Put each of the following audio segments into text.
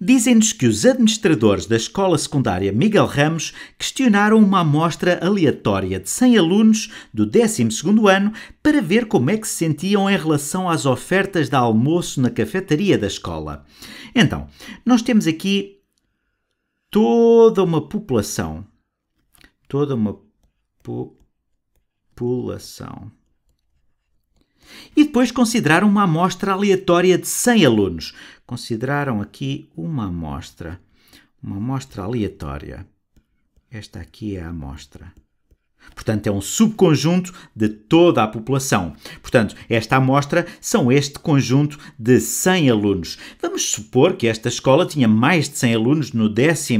dizem-nos que os administradores da escola secundária Miguel Ramos questionaram uma amostra aleatória de 100 alunos do 12º ano para ver como é que se sentiam em relação às ofertas de almoço na cafetaria da escola. Então, nós temos aqui toda uma população, toda uma população e depois consideraram uma amostra aleatória de 100 alunos. Consideraram aqui uma amostra. Uma amostra aleatória. Esta aqui é a amostra. Portanto, é um subconjunto de toda a população. Portanto, esta amostra são este conjunto de 100 alunos. Vamos supor que esta escola tinha mais de 100 alunos no 12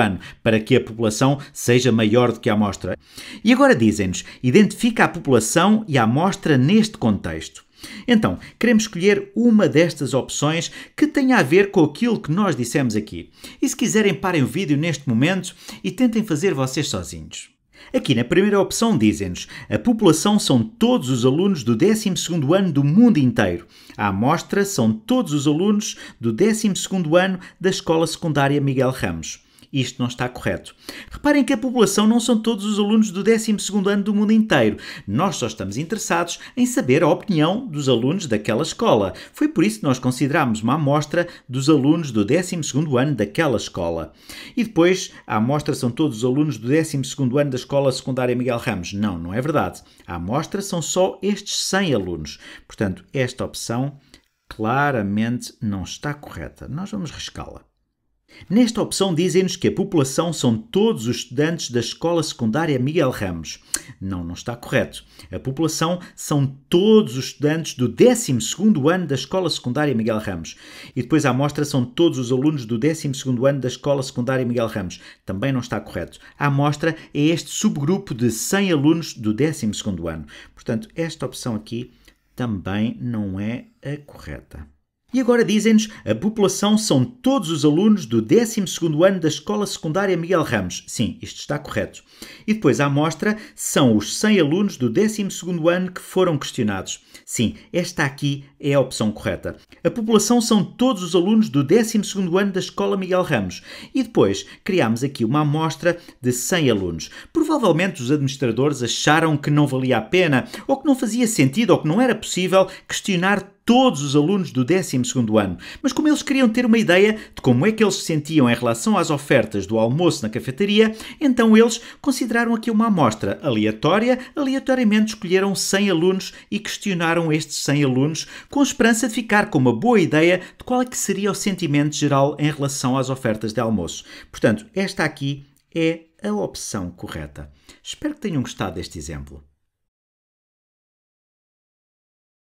ano, para que a população seja maior do que a amostra. E agora dizem-nos, identifica a população e a amostra neste contexto. Então, queremos escolher uma destas opções que tenha a ver com aquilo que nós dissemos aqui. E se quiserem, parem o vídeo neste momento e tentem fazer vocês sozinhos. Aqui na primeira opção dizem-nos: a população são todos os alunos do 12º ano do mundo inteiro. A amostra são todos os alunos do 12º ano da Escola Secundária Miguel Ramos. Isto não está correto. Reparem que a população não são todos os alunos do 12º ano do mundo inteiro. Nós só estamos interessados em saber a opinião dos alunos daquela escola. Foi por isso que nós considerámos uma amostra dos alunos do 12º ano daquela escola. E depois, a amostra são todos os alunos do 12º ano da Escola Secundária Miguel Ramos. Não, não é verdade. A amostra são só estes 100 alunos. Portanto, esta opção claramente não está correta. Nós vamos riscá-la. Nesta opção dizem-nos que a população são todos os estudantes da Escola Secundária Miguel Ramos. Não, não está correto. A população são todos os estudantes do 12º ano da Escola Secundária Miguel Ramos. E depois a amostra são todos os alunos do 12º ano da Escola Secundária Miguel Ramos. Também não está correto. A amostra é este subgrupo de 100 alunos do 12º ano. Portanto, esta opção aqui também não é a correta. E agora dizem-nos, a população são todos os alunos do 12º ano da Escola Secundária Miguel Ramos. Sim, isto está correto. E depois a amostra são os 100 alunos do 12º ano que foram questionados. Sim, esta aqui é a opção correta. A população são todos os alunos do 12º ano da Escola Miguel Ramos. E depois criámos aqui uma amostra de 100 alunos. Provavelmente os administradores acharam que não valia a pena, ou que não fazia sentido, ou que não era possível questionar todos os alunos do 12º ano, mas como eles queriam ter uma ideia de como é que eles se sentiam em relação às ofertas do almoço na cafetaria, então eles consideraram aqui uma amostra aleatória, aleatoriamente escolheram 100 alunos e questionaram estes 100 alunos com esperança de ficar com uma boa ideia de qual é que seria o sentimento geral em relação às ofertas de almoço. Portanto, esta aqui é a opção correta. Espero que tenham gostado deste exemplo.